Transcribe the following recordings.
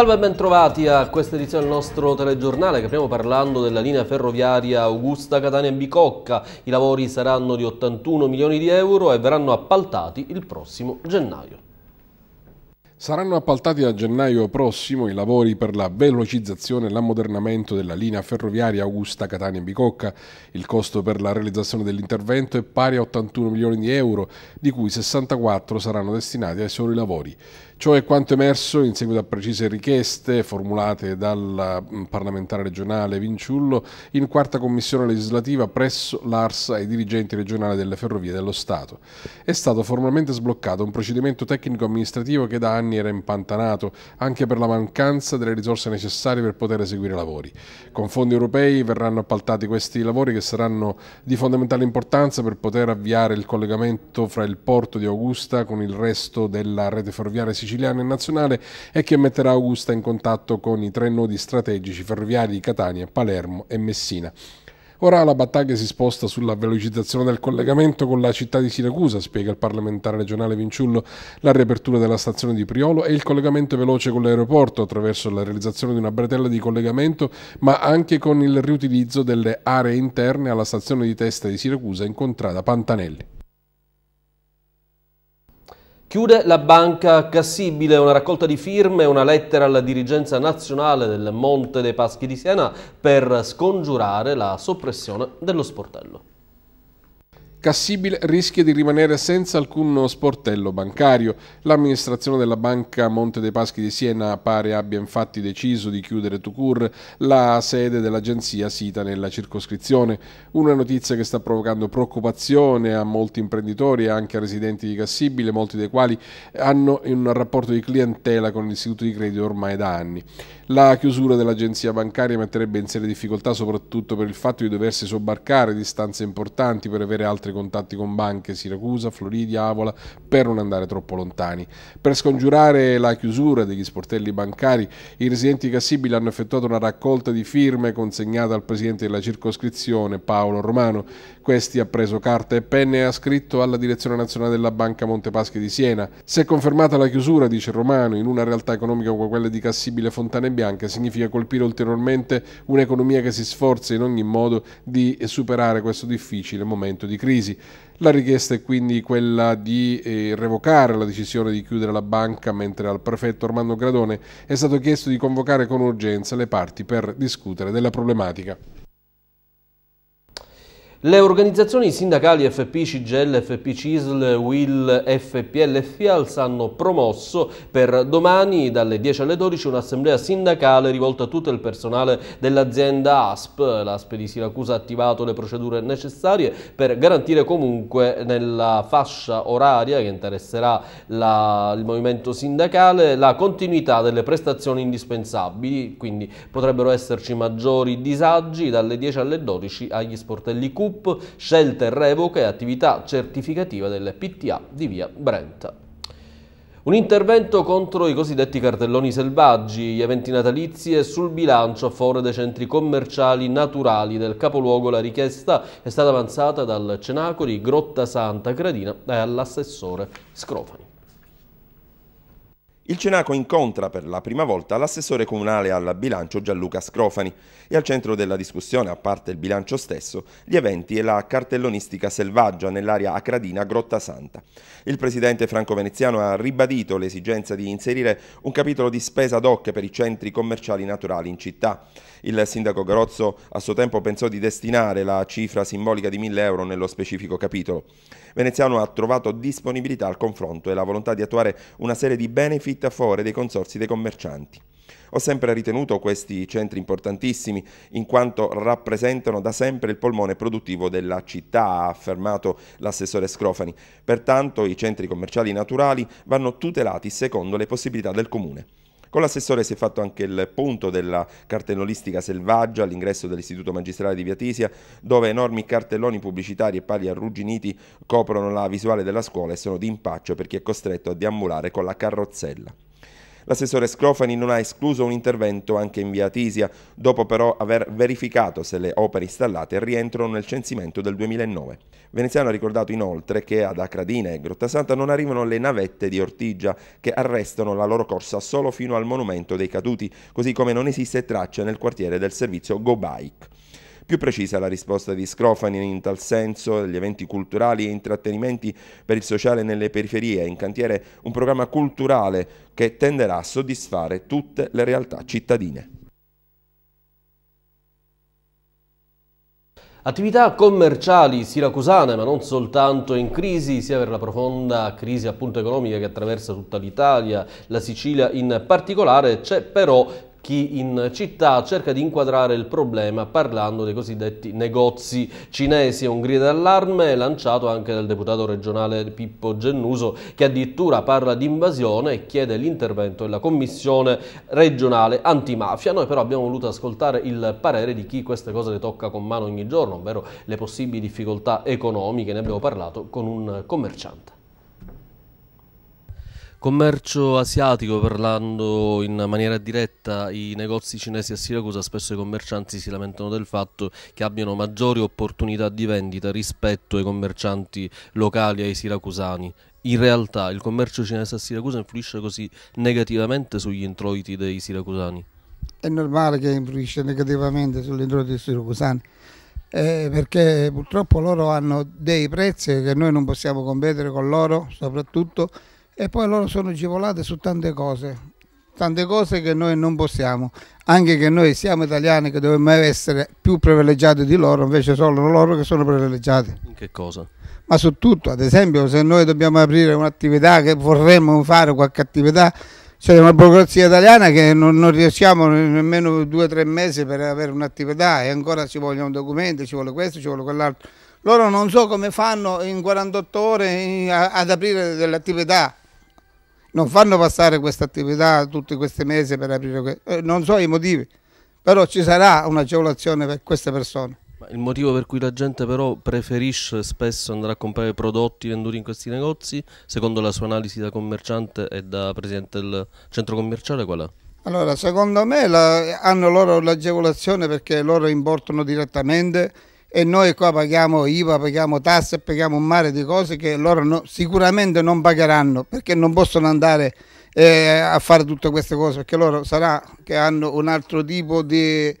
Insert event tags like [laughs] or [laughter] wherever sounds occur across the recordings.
Salve e bentrovati a questa edizione del nostro telegiornale. Capiamo parlando della linea ferroviaria Augusta Catania Bicocca. I lavori saranno di 81 milioni di euro e verranno appaltati il prossimo gennaio. Saranno appaltati a gennaio prossimo i lavori per la velocizzazione e l'ammodernamento della linea ferroviaria Augusta Catania Bicocca. Il costo per la realizzazione dell'intervento è pari a 81 milioni di euro, di cui 64 saranno destinati ai soli lavori. Ciò è quanto emerso in seguito a precise richieste formulate dal mm, parlamentare regionale Vinciullo in quarta commissione legislativa presso l'ARSA e i dirigenti regionali delle ferrovie dello Stato. È stato formalmente sbloccato un procedimento tecnico amministrativo che da anni anni era impantanato anche per la mancanza delle risorse necessarie per poter eseguire i lavori. Con fondi europei verranno appaltati questi lavori che saranno di fondamentale importanza per poter avviare il collegamento fra il porto di Augusta con il resto della rete ferroviaria siciliana e nazionale e che metterà Augusta in contatto con i tre nodi strategici ferroviari di Catania, Palermo e Messina. Ora la battaglia si sposta sulla velocizzazione del collegamento con la città di Siracusa, spiega il parlamentare regionale Vinciullo, la riapertura della stazione di Priolo e il collegamento veloce con l'aeroporto attraverso la realizzazione di una bretella di collegamento, ma anche con il riutilizzo delle aree interne alla stazione di testa di Siracusa incontrata Pantanelli. Chiude la banca Cassibile una raccolta di firme e una lettera alla dirigenza nazionale del Monte dei Paschi di Siena per scongiurare la soppressione dello sportello. Cassibile rischia di rimanere senza alcun sportello bancario. L'amministrazione della banca Monte dei Paschi di Siena pare abbia infatti deciso di chiudere Tucur, la sede dell'agenzia sita nella circoscrizione. Una notizia che sta provocando preoccupazione a molti imprenditori e anche a residenti di Cassibile, molti dei quali hanno un rapporto di clientela con l'istituto di credito ormai da anni. La chiusura dell'agenzia bancaria metterebbe in serie difficoltà soprattutto per il fatto di doversi sobbarcare distanze importanti per avere altre altri contatti con banche Siracusa, Floridia, Avola per non andare troppo lontani. Per scongiurare la chiusura degli sportelli bancari, i residenti di Cassibile hanno effettuato una raccolta di firme consegnata al presidente della circoscrizione Paolo Romano questi ha preso carta e penne e ha scritto alla direzione nazionale della Banca Montepaschi di Siena. Se confermata la chiusura, dice Romano, in una realtà economica come quella di Cassibile Fontane Bianca, significa colpire ulteriormente un'economia che si sforza in ogni modo di superare questo difficile momento di crisi. La richiesta è quindi quella di eh, revocare la decisione di chiudere la banca, mentre al prefetto Armando Gradone è stato chiesto di convocare con urgenza le parti per discutere della problematica. Le organizzazioni sindacali FP CGL, FP CISL, WIL, FPL e FIALS hanno promosso per domani dalle 10 alle 12 un'assemblea sindacale rivolta a tutto il personale dell'azienda ASP. L'ASP di Siracusa ha attivato le procedure necessarie per garantire comunque nella fascia oraria che interesserà la, il movimento sindacale la continuità delle prestazioni indispensabili, quindi potrebbero esserci maggiori disagi dalle 10 alle 12 agli sportelli Cuba CUP, scelta e revoca e attività certificativa delle PTA di via Brenta. Un intervento contro i cosiddetti cartelloni selvaggi, gli eventi natalizi e sul bilancio a favore dei centri commerciali naturali del capoluogo. La richiesta è stata avanzata dal Cenacoli, Grotta Santa Gradina e all'assessore Scrofani. Il Cenaco incontra per la prima volta l'assessore comunale al bilancio Gianluca Scrofani e al centro della discussione, a parte il bilancio stesso, gli eventi e la cartellonistica selvaggia nell'area acradina Grotta Santa. Il presidente franco-veneziano ha ribadito l'esigenza di inserire un capitolo di spesa ad hoc per i centri commerciali naturali in città. Il sindaco Garozzo a suo tempo pensò di destinare la cifra simbolica di 1000 euro nello specifico capitolo. Veneziano ha trovato disponibilità al confronto e la volontà di attuare una serie di benefit fittafore dei consorsi dei commercianti. Ho sempre ritenuto questi centri importantissimi in quanto rappresentano da sempre il polmone produttivo della città, ha affermato l'assessore Scrofani. Pertanto i centri commerciali naturali vanno tutelati secondo le possibilità del comune. Con l'assessore si è fatto anche il punto della cartellonistica selvaggia all'ingresso dell'istituto magistrale di Viatisia, dove enormi cartelloni pubblicitari e pali arrugginiti coprono la visuale della scuola e sono di impaccio per chi è costretto a deambulare con la carrozzella. L'assessore Scrofani non ha escluso un intervento anche in via Tisia, dopo però aver verificato se le opere installate rientrano nel censimento del 2009. Veneziano ha ricordato inoltre che ad Acradina e Grotta Santa non arrivano le navette di Ortigia, che arrestano la loro corsa solo fino al monumento dei caduti, così come non esiste traccia nel quartiere del servizio Go Bike. Più precisa la risposta di Scrofani in tal senso, gli eventi culturali e intrattenimenti per il sociale nelle periferie, in cantiere un programma culturale che tenderà a soddisfare tutte le realtà cittadine. Attività commerciali siracusane, ma non soltanto in crisi, sia per la profonda crisi appunto economica che attraversa tutta l'Italia, la Sicilia in particolare, c'è però chi in città cerca di inquadrare il problema parlando dei cosiddetti negozi cinesi. È un grido d'allarme lanciato anche dal deputato regionale Pippo Gennuso che addirittura parla di invasione e chiede l'intervento della commissione regionale antimafia. Noi però abbiamo voluto ascoltare il parere di chi queste cose le tocca con mano ogni giorno, ovvero le possibili difficoltà economiche, ne abbiamo parlato con un commerciante. Commercio asiatico, parlando in maniera diretta, i negozi cinesi a Siracusa spesso i commercianti si lamentano del fatto che abbiano maggiori opportunità di vendita rispetto ai commercianti locali ai siracusani. In realtà il commercio cinese a Siracusa influisce così negativamente sugli introiti dei siracusani? È normale che influisce negativamente sugli introiti dei siracusani. Eh, perché purtroppo loro hanno dei prezzi che noi non possiamo competere con loro, soprattutto e poi loro sono agevolate su tante cose tante cose che noi non possiamo, anche che noi siamo italiani che dovremmo essere più privilegiati di loro, invece sono loro che sono privilegiati. In che cosa? Ma su tutto, ad esempio se noi dobbiamo aprire un'attività che vorremmo fare, qualche attività, c'è una burocrazia italiana che non, non riusciamo nemmeno due o tre mesi per avere un'attività e ancora ci vogliono documenti, ci vuole questo, ci vuole quell'altro. Loro non so come fanno in 48 ore ad aprire delle attività non fanno passare questa attività tutti questi mesi per aprire, eh, non so i motivi, però ci sarà un'agevolazione per queste persone. Il motivo per cui la gente però preferisce spesso andare a comprare prodotti venduti in questi negozi, secondo la sua analisi da commerciante e da presidente del centro commerciale, qual è? Allora, secondo me la, hanno loro l'agevolazione perché loro importano direttamente e noi qua paghiamo IVA, paghiamo tasse, paghiamo un mare di cose che loro no, sicuramente non pagheranno perché non possono andare eh, a fare tutte queste cose perché loro sarà che hanno un altro tipo di,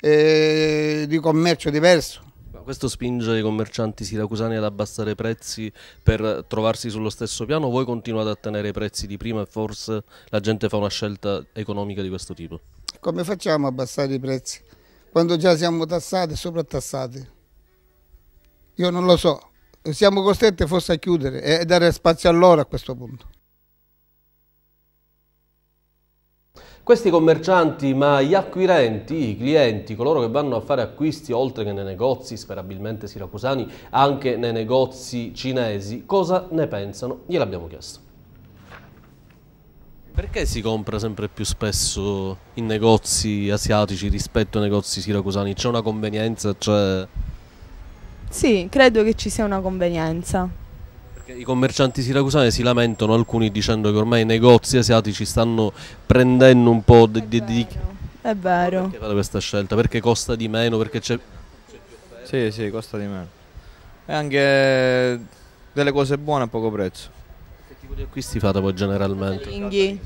eh, di commercio diverso. Questo spinge i commercianti siracusani ad abbassare i prezzi per trovarsi sullo stesso piano? Voi continuate a tenere i prezzi di prima e forse la gente fa una scelta economica di questo tipo? Come facciamo a abbassare i prezzi? Quando già siamo tassati e sovrattassati? Io non lo so, siamo costretti forse a chiudere e dare spazio a loro a questo punto. Questi commercianti, ma gli acquirenti, i clienti, coloro che vanno a fare acquisti oltre che nei negozi, sperabilmente siracusani, anche nei negozi cinesi, cosa ne pensano? Gliel'abbiamo chiesto. Perché si compra sempre più spesso in negozi asiatici rispetto ai negozi siracusani? C'è una convenienza? C'è... Cioè sì, credo che ci sia una convenienza. Perché I commercianti siracusani si lamentano alcuni dicendo che ormai i negozi asiatici stanno prendendo un po' di... È vero. Di... È vero. Perché fate questa scelta? Perché costa di meno? Perché c'è... Sì, sì, costa di meno. E anche delle cose buone a poco prezzo. Che tipo di acquisti fate poi generalmente? Casalinghi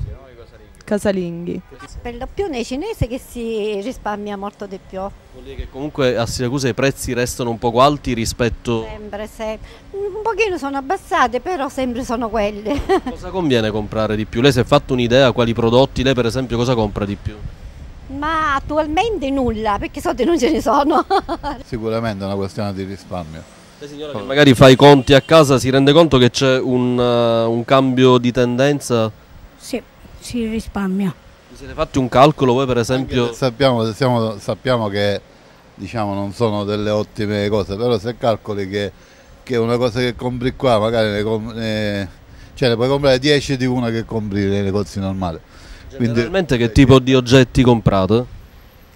casalinghi. Per lo più nei cinesi che si risparmia molto di più. che comunque a Siracusa i prezzi restano un poco alti rispetto... Sempre, sempre. Un pochino sono abbassate, però sempre sono quelle. [laughs] cosa conviene comprare di più? Lei si è fatto un'idea quali prodotti? Lei per esempio cosa compra di più? Ma attualmente nulla, perché soldi non ce ne sono. [laughs] Sicuramente è una questione di risparmio. signora che magari fa i conti a casa si rende conto che c'è un, uh, un cambio di tendenza? Sì si risparmia. Vi siete fatti un calcolo voi per esempio? Sappiamo, siamo, sappiamo, che diciamo, non sono delle ottime cose, però se calcoli che, che una cosa che compri qua magari ne, com ne, cioè ne puoi comprare 10 di una che compri nei negozi normali. Generalmente Quindi, che tipo di oggetti comprate?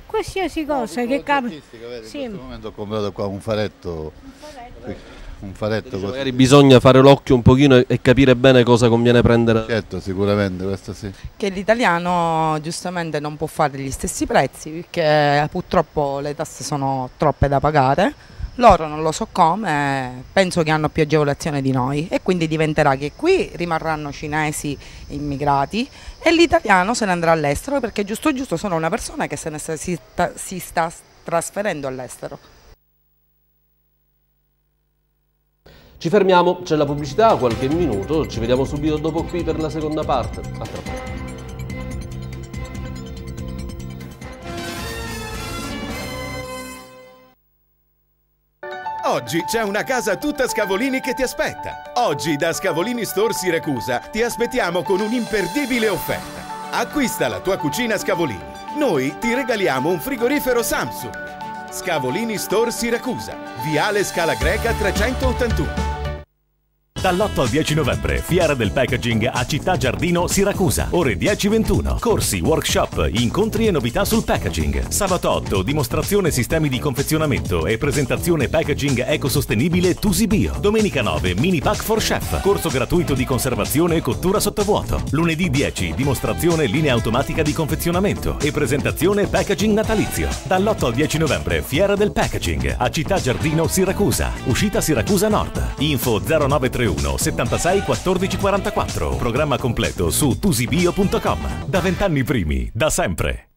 Qualsiasi cosa no, che capita. Sì. In questo momento ho comprato qua un faretto. Un faretto un faretto così. Magari bisogna fare l'occhio un pochino e, e capire bene cosa conviene prendere. Certo, sicuramente, questo sì. Che l'italiano giustamente non può fare gli stessi prezzi perché purtroppo le tasse sono troppe da pagare. Loro non lo so come, penso che hanno più agevolazione di noi e quindi diventerà che qui rimarranno cinesi immigrati e l'italiano se ne andrà all'estero perché giusto giusto sono una persona che se ne sta, si, sta, si sta trasferendo all'estero. Ci fermiamo, c'è la pubblicità, qualche minuto, ci vediamo subito dopo qui per la seconda parte. A tra poco. Oggi c'è una casa tutta Scavolini che ti aspetta. Oggi da Scavolini Store Siracusa ti aspettiamo con un'imperdibile offerta. Acquista la tua cucina Scavolini. Noi ti regaliamo un frigorifero Samsung. Scavolini Store Siracusa, Viale Scala Greca 381. Dall'8 al 10 novembre, Fiera del Packaging a Città Giardino, Siracusa. Ore 10.21. Corsi, workshop, incontri e novità sul packaging. Sabato 8, dimostrazione sistemi di confezionamento e presentazione packaging ecosostenibile Tusi Bio. Domenica 9, mini pack for chef. Corso gratuito di conservazione e cottura sottovuoto. Lunedì 10, dimostrazione linea automatica di confezionamento e presentazione packaging natalizio. Dall'8 al 10 novembre, Fiera del Packaging a Città Giardino, Siracusa. Uscita Siracusa Nord. Info 0931 301 76 14 44. Programma completo su tusibio.com. Da vent'anni primi, da sempre.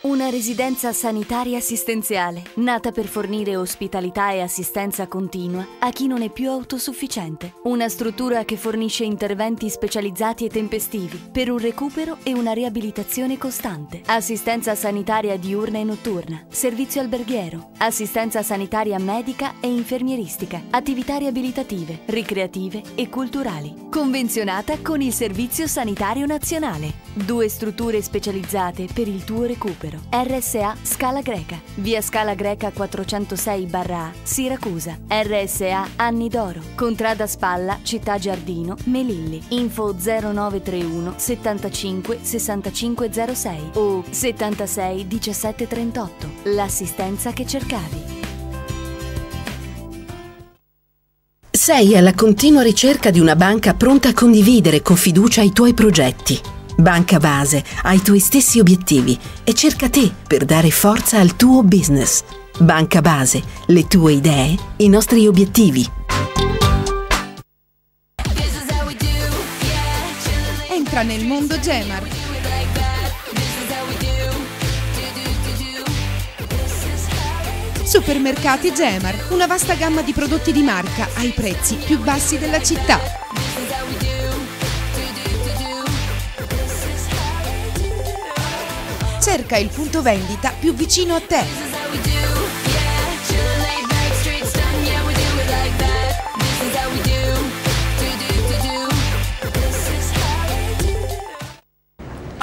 Una residenza sanitaria assistenziale, nata per fornire ospitalità e assistenza continua a chi non è più autosufficiente. Una struttura che fornisce interventi specializzati e tempestivi per un recupero e una riabilitazione costante. Assistenza sanitaria diurna e notturna, servizio alberghiero, assistenza sanitaria medica e infermieristica, attività riabilitative, ricreative e culturali. Convenzionata con il Servizio Sanitario Nazionale. Due strutture specializzate per il tuo recupero recupero. RSA Scala Greca. Via Scala Greca 406 A, Siracusa. RSA Anni d'Oro. Contrada Spalla, Città Giardino, Melilli. Info 0931 75 6506 o 76 1738. L'assistenza che cercavi. Sei alla continua ricerca di una banca pronta a condividere con fiducia i tuoi progetti. Banca Base ha i tuoi stessi obiettivi e cerca te per dare forza al tuo business. Banca Base, le tue idee, i nostri obiettivi. Entra nel mondo Gemar. Supermercati Gemar, una vasta gamma di prodotti di marca ai prezzi più bassi della città. cerca il punto vendita più vicino a te.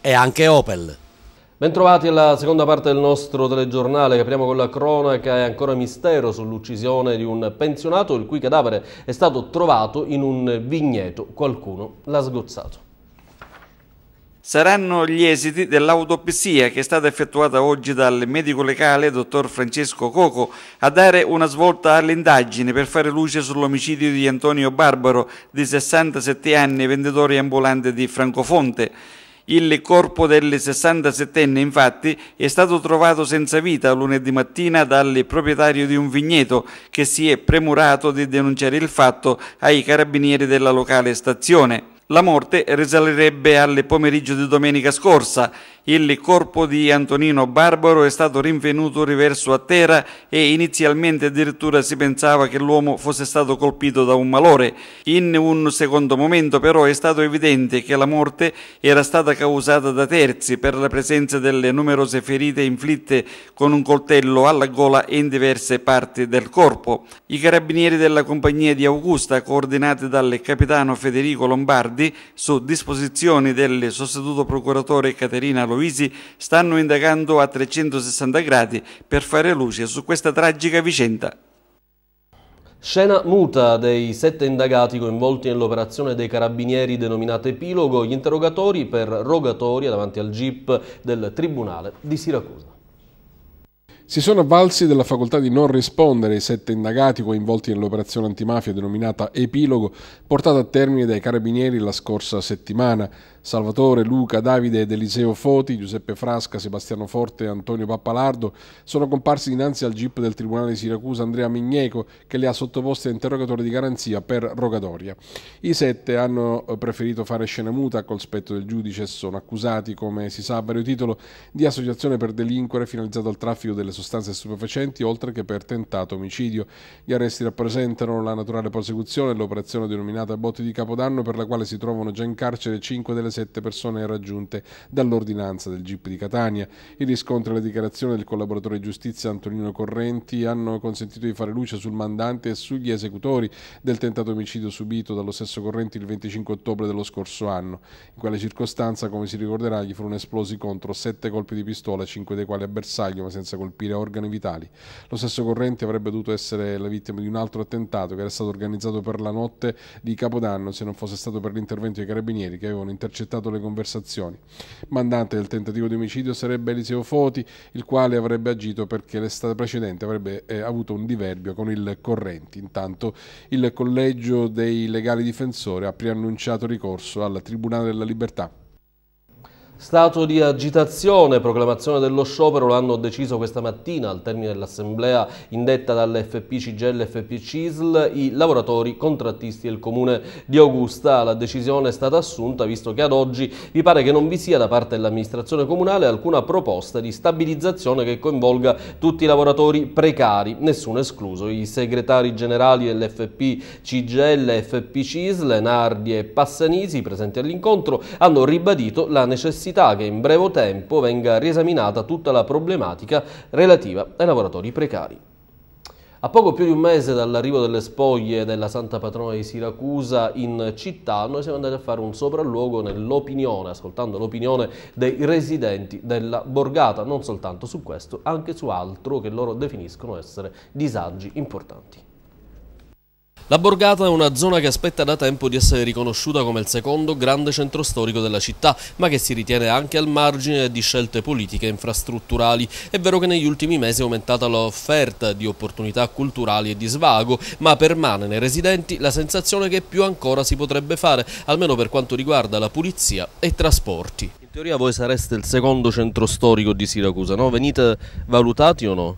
e anche Opel. Bentrovati alla seconda parte del nostro telegiornale che apriamo con la cronaca e ancora mistero sull'uccisione di un pensionato il cui cadavere è stato trovato in un vigneto. Qualcuno l'ha sgozzato. Saranno gli esiti dell'autopsia che è stata effettuata oggi dal medico legale dottor Francesco Coco a dare una svolta all'indagine per fare luce sull'omicidio di Antonio Barbaro di 67 anni, venditore ambulante di Francofonte. Il corpo del 67enne infatti è stato trovato senza vita lunedì mattina dal proprietario di un vigneto che si è premurato di denunciare il fatto ai carabinieri della locale stazione. La morte risalirebbe al pomeriggio di domenica scorsa il corpo di Antonino Barbaro è stato rinvenuto riverso a terra e inizialmente addirittura si pensava che l'uomo fosse stato colpito da un malore. In un secondo momento però è stato evidente che la morte era stata causata da terzi per la presenza delle numerose ferite inflitte con un coltello alla gola e in diverse parti del corpo. I carabinieri della compagnia di Augusta, coordinati dal capitano Federico Lombardi, su disposizione del sostituto procuratore Caterina Lovini, Troisi stanno indagando a 360 gradi per fare luce su questa tragica vicenda. Scena muta dei sette indagati coinvolti nell'operazione dei carabinieri denominata Epilogo, gli interrogatori per rogatoria davanti al GIP del Tribunale di Siracusa. Si sono avvalsi della facoltà di non rispondere i sette indagati coinvolti nell'operazione antimafia denominata Epilogo, portata a termine dai carabinieri la scorsa settimana. Salvatore, Luca, Davide ed Eliseo Foti, Giuseppe Frasca, Sebastiano Forte e Antonio Pappalardo sono comparsi dinanzi al GIP del Tribunale di Siracusa Andrea Migneco che li ha sottoposti a interrogatorio di garanzia per rogatoria. I sette hanno eh, preferito fare scena muta col spetto del giudice e sono accusati, come si sa a vario titolo, di associazione per delinquere finalizzato al traffico delle sostanze stupefacenti oltre che per tentato omicidio. Gli arresti rappresentano la naturale prosecuzione dell'operazione denominata Botti di Capodanno per la quale si trovano già in carcere cinque delle le sette persone raggiunte dall'ordinanza del GIP di Catania. I riscontri e alla dichiarazione del collaboratore di giustizia Antonino Correnti hanno consentito di fare luce sul mandante e sugli esecutori del tentato omicidio subito dallo stesso Correnti il 25 ottobre dello scorso anno. In quale circostanza, come si ricorderà, gli furono esplosi contro sette colpi di pistola, cinque dei quali a bersaglio, ma senza colpire organi vitali. Lo stesso Correnti avrebbe dovuto essere la vittima di un altro attentato che era stato organizzato per la notte di Capodanno, se non fosse stato per l'intervento dei carabinieri che avevano intercettato intercettato le conversazioni. Mandante del tentativo di omicidio sarebbe Eliseo Foti, il quale avrebbe agito perché l'estate precedente avrebbe eh, avuto un diverbio con il Correnti. Intanto il collegio dei legali difensori ha preannunciato ricorso al Tribunale della Libertà Stato di agitazione proclamazione dello sciopero l'hanno deciso questa mattina al termine dell'assemblea indetta dall'FP CGL FP CISL i lavoratori contrattisti del comune di Augusta. La decisione è stata assunta visto che ad oggi vi pare che non vi sia da parte dell'amministrazione comunale alcuna proposta di stabilizzazione che coinvolga tutti i lavoratori precari, nessuno escluso. I segretari generali dell'FP CGL FP CISL, Nardi e Passanisi presenti all'incontro hanno ribadito la necessità necessità che in breve tempo venga riesaminata tutta la problematica relativa ai lavoratori precari. A poco più di un mese dall'arrivo delle spoglie della Santa Patrona di Siracusa in città, noi siamo andati a fare un sopralluogo nell'opinione, ascoltando l'opinione dei residenti della borgata, non soltanto su questo, anche su altro che loro definiscono essere disagi importanti. La Borgata è una zona che aspetta da tempo di essere riconosciuta come il secondo grande centro storico della città, ma che si ritiene anche al margine di scelte politiche e infrastrutturali. È vero che negli ultimi mesi è aumentata l'offerta di opportunità culturali e di svago, ma permane nei residenti la sensazione che più ancora si potrebbe fare, almeno per quanto riguarda la pulizia e i trasporti. In teoria voi sareste il secondo centro storico di Siracusa, no? Venite valutati o no?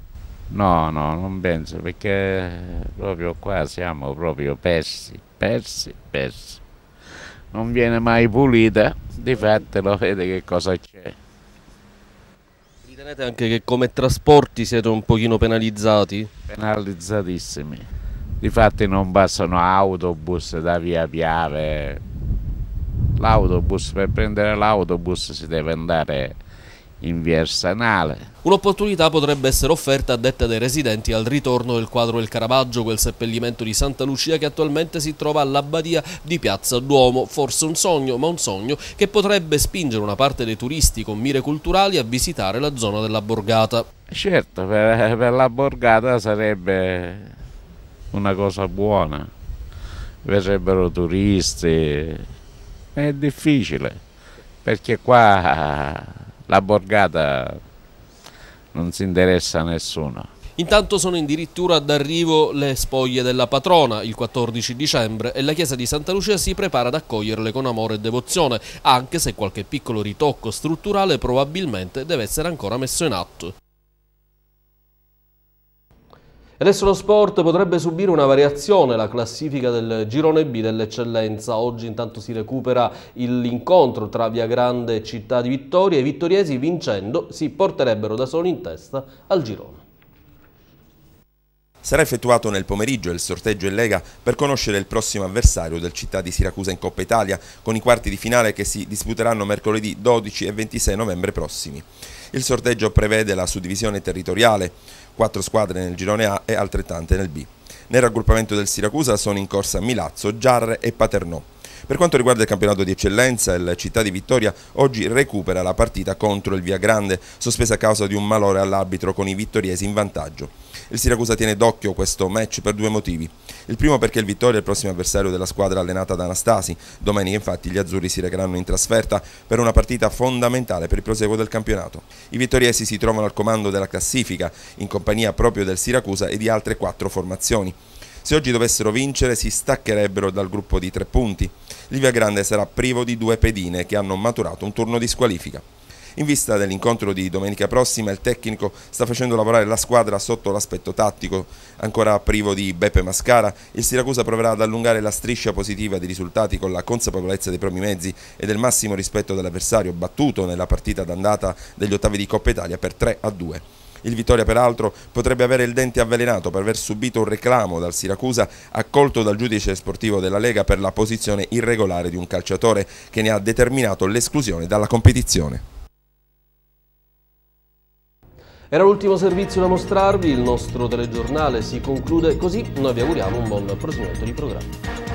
No, no, non penso, perché eh, proprio qua siamo proprio persi, persi, persi. Non viene mai pulita, di fatto lo vede che cosa c'è. Ritenete anche che come trasporti siete un pochino penalizzati? Penalizzatissimi. Difatti non passano autobus da via Piave. L'autobus, per prendere l'autobus si deve andare in via Arsanale. Un'opportunità potrebbe essere offerta a detta dei residenti al ritorno del quadro del Caravaggio, quel seppellimento di Santa Lucia che attualmente si trova all'abbadia di Piazza Duomo. Forse un sogno, ma un sogno che potrebbe spingere una parte dei turisti con mire culturali a visitare la zona della borgata. Certo, per, per la borgata sarebbe una cosa buona, verrebbero turisti, è difficile perché qua la borgata non si interessa a nessuno. Intanto sono addirittura ad arrivo le spoglie della patrona il 14 dicembre e la chiesa di Santa Lucia si prepara ad accoglierle con amore e devozione, anche se qualche piccolo ritocco strutturale probabilmente deve essere ancora messo in atto. Adesso lo sport potrebbe subire una variazione, la classifica del girone B dell'eccellenza. Oggi intanto si recupera l'incontro tra Via Grande e Città di Vittoria e i vittoriesi vincendo si porterebbero da soli in testa al girone. Sarà effettuato nel pomeriggio il sorteggio in Lega per conoscere il prossimo avversario del città di Siracusa in Coppa Italia, con i quarti di finale che si disputeranno mercoledì 12 e 26 novembre prossimi. Il sorteggio prevede la suddivisione territoriale. 4 squadre nel girone A e altrettante nel B. Nel raggruppamento del Siracusa sono in corsa Milazzo, Giarre e Paternò. Per quanto riguarda il campionato di eccellenza, il Città di Vittoria oggi recupera la partita contro il Via Grande, sospesa a causa di un malore all'arbitro con i vittoriesi in vantaggio. Il Siracusa tiene d'occhio questo match per due motivi. Il primo perché il Vittorio è il prossimo avversario della squadra allenata da Anastasi. Domenica infatti gli azzurri si recheranno in trasferta per una partita fondamentale per il proseguo del campionato. I vittoriesi si trovano al comando della classifica in compagnia proprio del Siracusa e di altre quattro formazioni. Se oggi dovessero vincere si staccherebbero dal gruppo di tre punti. Livia Grande sarà privo di due pedine che hanno maturato un turno di squalifica. In vista dell'incontro di domenica prossima il tecnico sta facendo lavorare la squadra sotto l'aspetto tattico. Ancora privo di Beppe Mascara, il Siracusa proverà ad allungare la striscia positiva di risultati con la consapevolezza dei propri mezzi e del massimo rispetto dell'avversario battuto nella partita d'andata degli ottavi di Coppa Italia per 3 2. Il Vittoria peraltro potrebbe avere il dente avvelenato per aver subito un reclamo dal Siracusa accolto dal giudice sportivo della Lega per la posizione irregolare di un calciatore che ne ha determinato l'esclusione dalla competizione. Era l'ultimo servizio da mostrarvi, il nostro telegiornale si conclude così, noi vi auguriamo un buon proseguimento di programma.